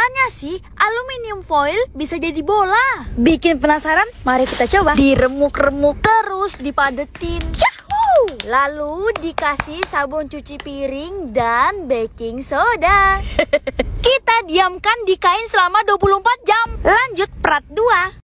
Katanya sih, aluminium foil bisa jadi bola. Bikin penasaran? Mari kita coba. Diremuk-remuk terus dipadetin. Yahoo! Lalu dikasih sabun cuci piring dan baking soda. kita diamkan di kain selama 24 jam. Lanjut perat 2.